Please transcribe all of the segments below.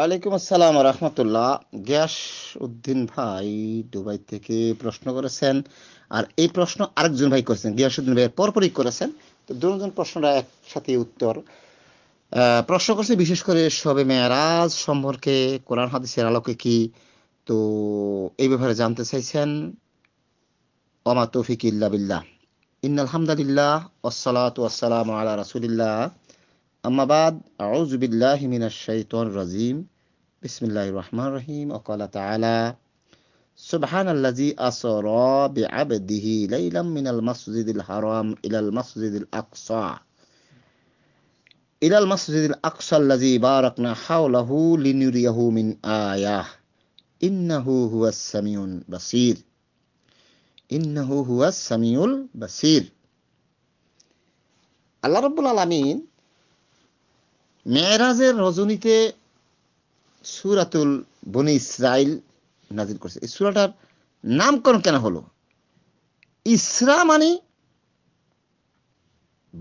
ওয়ালাইকুম আসসালাম রহমতুল্লাহ গ্যাস উদ্দিন ভাই দুবাই থেকে প্রশ্ন করেছেন আর এই প্রশ্ন আরেকজন ভাই করেছেন গ্যাস উদ্দিন ভাইয়ের পরপরই করেছেন তো দুজন প্রশ্নটা একসাথে উত্তর প্রশ্ন করছে বিশেষ করে সবে মেয়ারাজ সম্পর্কে কোরআন হাদিসের আলোকে কি তো এই ব্যাপারে জানতে চাইছেন অমা তৌফিক ইল্লা বিল্লাহ ইন আলহামদুলিল্লাহ ওসালাত ওয়াসালাম আলা রাসুলিল্লাহ أما بعد أعوذ بالله من الشيطان الرجيم بسم الله الرحمن الرحيم وقال تعالى سبحان الذي أسرى بعبده ليلا من المسجد الحرام إلى المسجد الأقصى إلى المسجد الأقصى الذي باركنا حوله لنريه من آية إنه هو السميع البصير إنه هو السميع البصير الله رب العالمين মেয়েরাজের রজনীতে সুরাতুল বনি ইসরাইল নাজিল করছে এই সুরাটার নামকরণ কেন হলো ইসরা মানে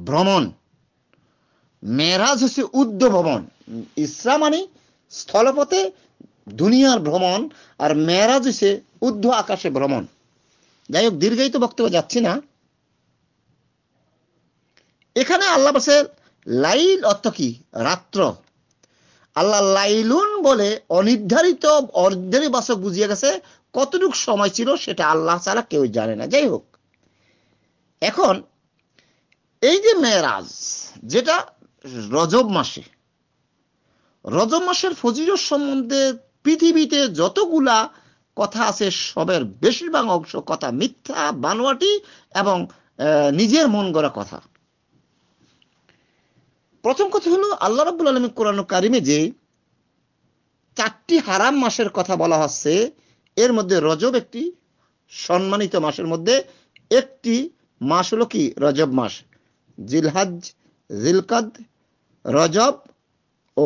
ভ্রমণ মেয়েরাজ হচ্ছে উদ্য ভ্রমণ ইসরা মানে স্থলপথে দুনিয়ার ভ্রমণ আর মেয়েরাজ হচ্ছে উদ্ধ আকাশে ভ্রমণ যাই হোক দীর্ঘায়িত বক্তব্য যাচ্ছি না এখানে আল্লাহ বাসের লাইল অর্থ কি রাত্র আল্লাহ লাইলুন বলে অনির্ধারিত বাসক বুঝিয়ে গেছে কতটুক সময় ছিল সেটা আল্লাহ ছাড়া কেউ জানে না যাই হোক এখন এই যে মেয়েরাজ যেটা রজব মাসে রজব মাসের ফজির সম্বন্ধে পৃথিবীতে যতগুলা কথা আছে সবের বেশিরভাগ অংশ কথা মিথ্যা বানোয়াটি এবং নিজের মন গড়া কথা প্রথম কথা হলো আল্লাহ রাবুল আলমী কোরআন কারিমে যে চারটি হারাম মাসের কথা বলা হচ্ছে এর মধ্যে রজব একটি সম্মানিত মাসের মধ্যে একটি মাস হলো কি রজব মাস জিলহাজ জিলকাদ রজব ও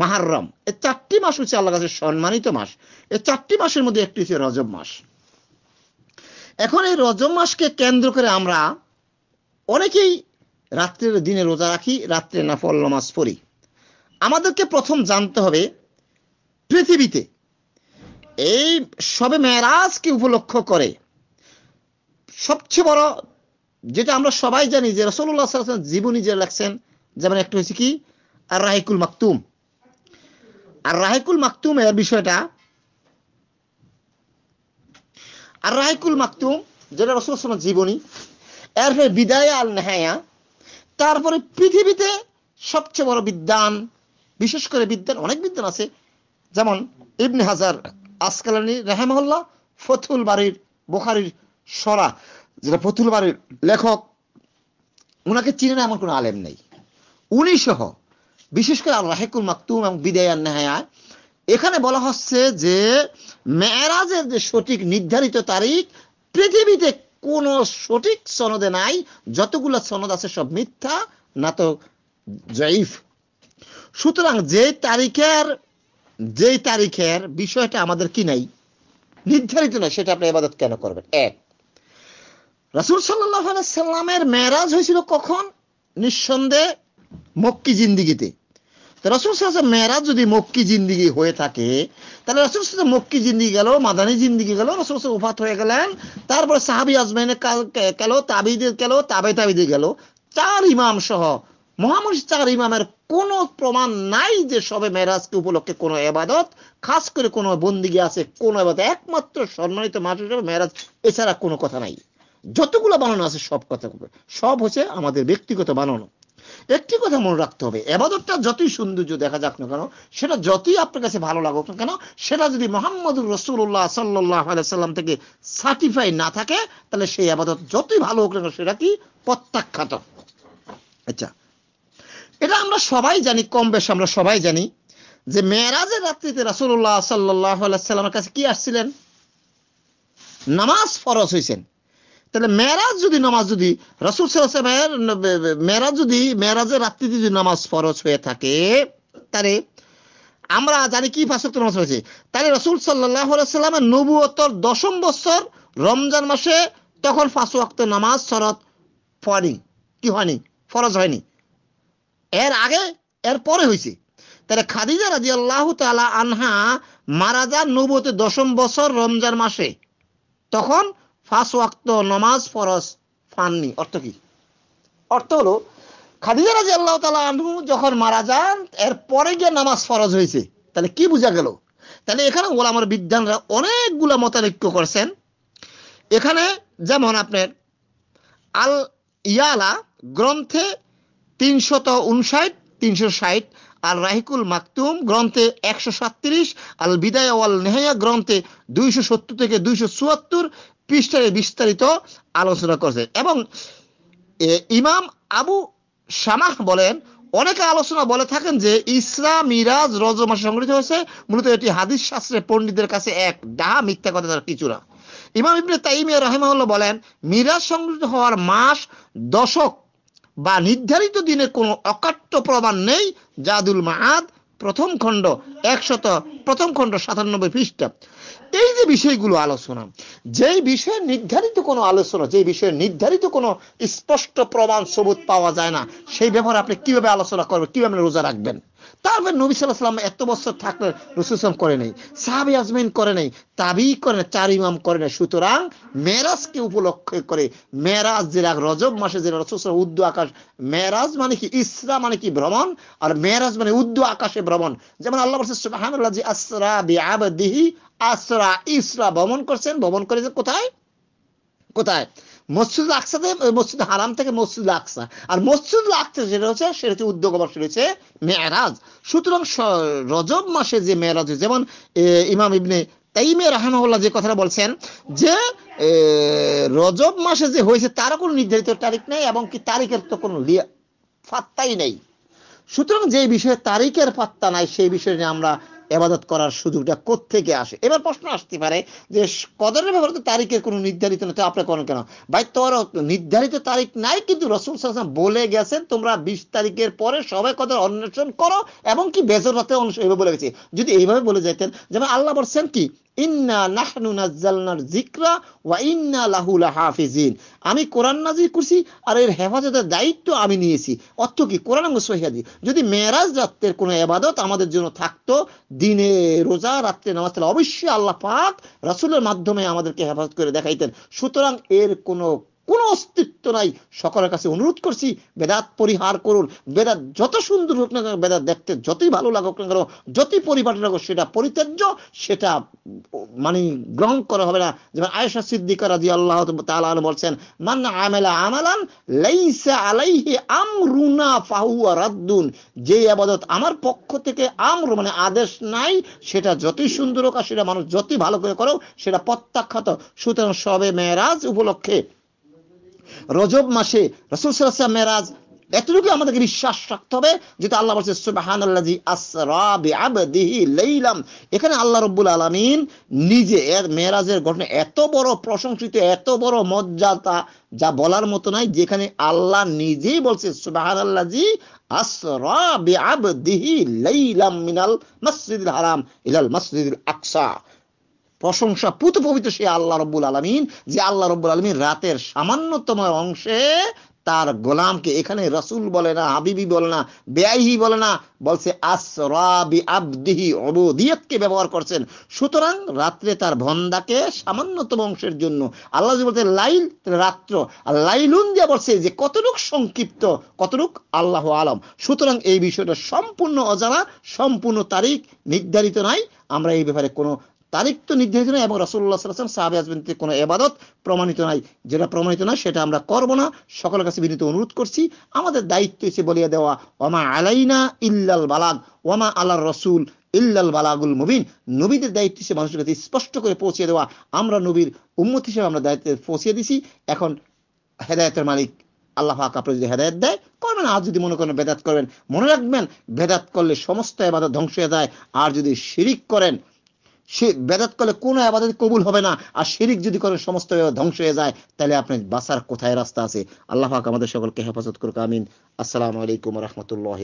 মাহারম এই চারটি মাস হচ্ছে আল্লাহ কাছে সম্মানিত মাস এ চারটি মাসের মধ্যে একটি হচ্ছে রজব মাস এখন এই রজব মাসকে কেন্দ্র করে আমরা অনেকেই রাত্রের দিনে রোজা রাখি রাত্রে নাফল নামাজ পড়ি আমাদেরকে প্রথম জানতে হবে পৃথিবীতে এই সবে মেয়েরাজকে উপলক্ষ করে সবচেয়ে বড় যেটা আমরা সবাই জানি যে রসল্লাহ সাল্লাম জীবনী যে লেখছেন যেমন একটা হয়েছে কি আর রাহেকুল মাকতুম আর রাহেকুল মাকতুম এর বিষয়টা আর রাহেকুল মাকতুম যেটা রসুল জীবনী এরপরে বিদায় আল নেহায়া তারপরে পৃথিবীতে সবচেয়ে বড় বিদ্যান বিশেষ করে বিদ্যান অনেক বিদ্যান আছে যেমন ইবনে হাজার আসকালানি রেহমহল্লা ফতুল বাড়ির বোখারির সরা যেটা ফতুল বাড়ির লেখক ওনাকে চিনে না এমন কোনো আলেম নেই উনি সহ বিশেষ করে আল রাহেকুল মাকতুম এবং বিদায়ান নেহায় এখানে বলা হচ্ছে যে মেয়েরাজের যে সঠিক নির্ধারিত তারিখ পৃথিবীতে কোনো সঠিক সনদে নাই যতগুলো সনদ আছে সব মিথ্যা না তো জয়ীফ সুতরাং যে তারিখের যেই তারিখের বিষয়টা আমাদের কি নাই নির্ধারিত নয় সেটা আপনি এবাদত কেন করবেন এক রাসুল সাল্লাহ সাল্লামের মেয়েরাজ হয়েছিল কখন নিঃসন্দেহে মক্কি জিন্দিগিতে রসুল সাহসাম মেয়েরা যদি মক্কি জিন্দিগি হয়ে থাকে তাহলে রসুল সাহসাম মক্কি জিন্দিগি গেল মাদানি জিন্দিগি গেল রসুল সাহেব উফাত হয়ে গেলেন তারপরে সাহাবি আজমাইনে গেল তাবিদে গেল তাবে তাবিদে গেল চার ইমাম সহ মহামুষ চার ইমামের কোন প্রমাণ নাই যে সবে মেয়েরাজকে উপলক্ষে কোন এবাদত খাস করে কোন বন্দিগি আছে কোন এবাদত একমাত্র সম্মানিত মানুষ হিসেবে মেয়েরাজ এছাড়া কোনো কথা নাই যতগুলো বানানো আছে সব কথা সব হচ্ছে আমাদের ব্যক্তিগত বানানো একটি কথা মনে রাখতে হবে এবাদতটা যতই সৌন্দর্য দেখা যাক না কেন সেটা যতই আপনার কাছে ভালো লাগুক না কেন সেটা যদি মোহাম্মদুর রসুল্লাহ সাল্লাহ সাল্লাম থেকে সার্টিফাই না থাকে তাহলে সেই আবাদত যতই ভালো হোক না কেন সেটা কি প্রত্যাখ্যাত আচ্ছা এটা আমরা সবাই জানি কম বেশ আমরা সবাই জানি যে মেয়েরাজের রাত্রিতে রাসুল্লাহ সাল্লাহ সাল্লামের কাছে কি আসছিলেন নামাজ ফরজ হয়েছেন তাহলে মেয়েরাজ যদি নামাজ যদি রসুল সাহেবের মেয়েরাজ যদি মেয়েরাজের রাত্রি যদি নামাজ ফরজ হয়ে থাকে তাহলে আমরা জানি কি পাঁচ নামাজ রয়েছে তাহলে রসুল সাল্লাহ সাল্লামের নবুয়তর দশম বছর রমজান মাসে তখন পাঁচ ওয়াক্ত নামাজ শরৎ ফরি কি হয়নি ফরজ হয়নি এর আগে এর পরে হয়েছে তাহলে খাদিজা রাজি আল্লাহ তালা আনহা মারা যান নবুয়তের দশম বছর রমজান মাসে তখন ফাঁস ওয়াক্ত নমাজ ফরজ পাননি অর্থ কি অর্থ হলো খাদিজা রাজি আল্লাহ তালা আনহু যখন মারা যান গিয়ে নামাজ ফরজ হয়েছে তাহলে কি বোঝা গেল তাহলে এখানে ওলামার বিজ্ঞানরা অনেকগুলো মতানৈক্য এখানে যেমন আপনার আল ইয়ালা গ্রন্থে তিনশত উনষাট তিনশো ষাট আল রাহিকুল মাকতুম গ্রন্থে একশো সাতত্রিশ আল বিদায় ওয়াল নেহায়া গ্রন্থে দুইশো সত্তর থেকে দুইশো চুয়াত্তর পৃষ্ঠারে বিস্তারিত আলোচনা করছে এবং ইমাম আবু শামাহ বলেন অনেকে আলোচনা বলে থাকেন যে ইসরা মিরাজ রজমা সংগৃহীত হয়েছে মূলত এটি হাদিস শাস্ত্রে পণ্ডিতদের কাছে এক ডাহা মিথ্যা কথা তার কিছু না ইমাম ইবনে তাইমিয়া রহেমাহুল্লাহ বলেন মিরাজ সংগৃহীত হওয়ার মাস দশক বা নির্ধারিত দিনে কোনো অকাট্য প্রমাণ নেই জাদুল মাহাদ প্রথম খণ্ড একশত প্রথম খণ্ড সাতানব্বই খ্রিস্টাব্দ এই যে বিষয়গুলো আলোচনা যেই বিষয়ে নির্ধারিত কোনো আলোচনা যেই বিষয়ে নির্ধারিত কোনো স্পষ্ট প্রমাণ সবুত পাওয়া যায় না সেই ব্যাপারে আপনি কিভাবে আলোচনা করবেন কিভাবে রোজা রাখবেন তারপর নবী সাল্লাহ এত বছর থাকলে রসুসম করে নেই সাহাবি আজমিন করে নেই তাবি করে না চার ইমাম করে না সুতরাং মেরাজকে উপলক্ষে করে মেরাজ যেটা রজব মাসে যে রসুসম উদ্দু আকাশ মেরাজ মানে কি ইসরা মানে কি ভ্রমণ আর মেরাজ মানে উদ্দু আকাশে ভ্রমণ যেমন আল্লাহ বলছে সুবাহানুল্লাহ জি আসরা বিআবদিহি আসরা ইসরা ভ্রমণ করছেন ভ্রমণ করেছেন কোথায় কোথায় মসজিদ আকসাতে মসজিদ হারাম থেকে মসজিদ আকসা আর মসজিদ আকসা যেটা হচ্ছে সেটা হচ্ছে উদ্যোগ বা রয়েছে মেয়ারাজ সুতরাং রজব মাসে যে মেয়ারাজ যেমন ইমাম ইবনে তাইমে রাহানহল্লা যে কথাটা বলছেন যে রজব মাসে যে হয়েছে তারও কোনো নির্ধারিত তারিখ নেই এবং কি তারিখের তো কোনো ফাত্তাই নেই সুতরাং যে বিষয়ে তারিখের পাত্তা নাই সেই বিষয়ে আমরা এবাদত করার সুযোগটা কোথেকে আসে এবার প্রশ্ন আসতে পারে যে কদরের ব্যাপারে তো তারিখের কোনো নির্ধারিত না তো আপনি করেন কেন ভাই তোর নির্ধারিত তারিখ নাই কিন্তু রসুল সাল্লাম বলে গেছেন তোমরা বিশ তারিখের পরে সবাই কদর অন্বেষণ করো এবং কি বেজর রাতে বলে গেছি যদি এইভাবে বলে যেতেন যেমন আল্লাহ বলছেন কি ইন্না নাহনু নাজ্জালনার জিকরা ওয়া ইন্না লাহুল হাফিজিন আমি কোরআন নাজির করছি আর এর হেফাজতের দায়িত্ব আমি নিয়েছি অর্থ কি কোরআন সহিয়াদি যদি মেয়েরাজ রাত্রের কোনো এবাদত আমাদের জন্য থাকতো দিনে রোজা রাত্রে নামাজ তাহলে অবশ্যই আল্লাহ পাক রাসুলের মাধ্যমে আমাদেরকে হেফাজত করে দেখাইতেন সুতরাং এর কোনো কোনো অস্তিত্ব নাই সকলের কাছে অনুরোধ করছি বেদাত পরিহার করুন বেদাত যত সুন্দর হোক না কেন বেদাত দেখতে যতই ভালো লাগুক না কেন যতই পরিপাটি লাগুক সেটা পরিত্যাজ্য সেটা মানে গ্রহণ করা হবে না যেমন আয়সা সিদ্দিকা রাজি আল্লাহ তালান বলছেন মান আমেলা আমালান লাইসা আলাইহি আমরুনা ফাহুয়া রাদ্দুন যে আবাদত আমার পক্ষ থেকে আমর মানে আদেশ নাই সেটা যতই সুন্দর হোক আর সেটা মানুষ যতই ভালো করে করো সেটা প্রত্যাখ্যাত সুতরাং সবে মেয়েরাজ উপলক্ষে রজব মাসে রসুল সাল্লাহ মেরাজ এতটুকু আমাদেরকে বিশ্বাস রাখতে হবে যেটা আল্লাহ বলছে সুবাহান আল্লাহি আসরা বিআবদিহি লাইলাম এখানে আল্লাহ রব্বুল আলমিন নিজে এর মেয়েরাজের ঘটনা এত বড় প্রশংসিত এত বড় মর্যাদা যা বলার মতো নাই যেখানে আল্লাহ নিজেই বলছে সুবাহান আল্লাহ জি আসরা বিআবদিহি লাইলাম মিনাল মসজিদুল হারাম ইলাল মসজিদুল আকসা প্রশংসা পুত পবিত্র সে আল্লাহ রব্বুল আলমিন যে আল্লাহ রব্বুল আলমিন রাতের সামান্যতম অংশে তার গোলামকে এখানে রসুল বলে না হাবিবি বলে না বেআই বলে না বলছে আসরাবি আবদিহি অবদিয়তকে ব্যবহার করছেন সুতরাং রাত্রে তার ভন্দাকে সামান্যতম অংশের জন্য আল্লাহ বলছে লাইল রাত্র আর লাইলুন দিয়া বলছে যে কতটুক সংক্ষিপ্ত কতটুক আল্লাহ আলম সুতরাং এই বিষয়টা সম্পূর্ণ অজানা সম্পূর্ণ তারিখ নির্ধারিত নাই আমরা এই ব্যাপারে কোনো তারিখ তো নির্ধারিত নয় এবং রসুল্লাহ সাল্লাম সাহাবে আজমিনতে কোনো এবাদত প্রমাণিত নাই যেটা প্রমাণিত নয় সেটা আমরা করবো না সকলের কাছে বিনীত অনুরোধ করছি আমাদের দায়িত্ব এসে বলিয়া দেওয়া ওমা আলাইনা ইল্লাল বালাগ ওমা আল্লাহ রসুল ইল্লাল বালাগুল মুবিন নবীদের দায়িত্ব সে মানুষের কাছে স্পষ্ট করে পৌঁছিয়ে দেওয়া আমরা নবীর উন্মত হিসেবে আমরা দায়িত্ব পৌঁছিয়ে দিছি এখন হেদায়তের মালিক আল্লাহ পাক যদি হেদায়ত দেয় করবেন আর যদি মনে করেন বেদাত করবেন মনে রাখবেন বেদাত করলে সমস্ত এবাদত ধ্বংস হয়ে যায় আর যদি শিরিক করেন সে বেদাত করলে কোনো আবাদত কবুল হবে না আর শিরিক যদি করে সমস্ত ধ্বংস হয়ে যায় তাহলে আপনার বাসার কোথায় রাস্তা আছে আল্লাহ আমাদের সকলকে হেফাজত করুক আমিন আসসালামু আলাইকুম রহমতুল্লাহ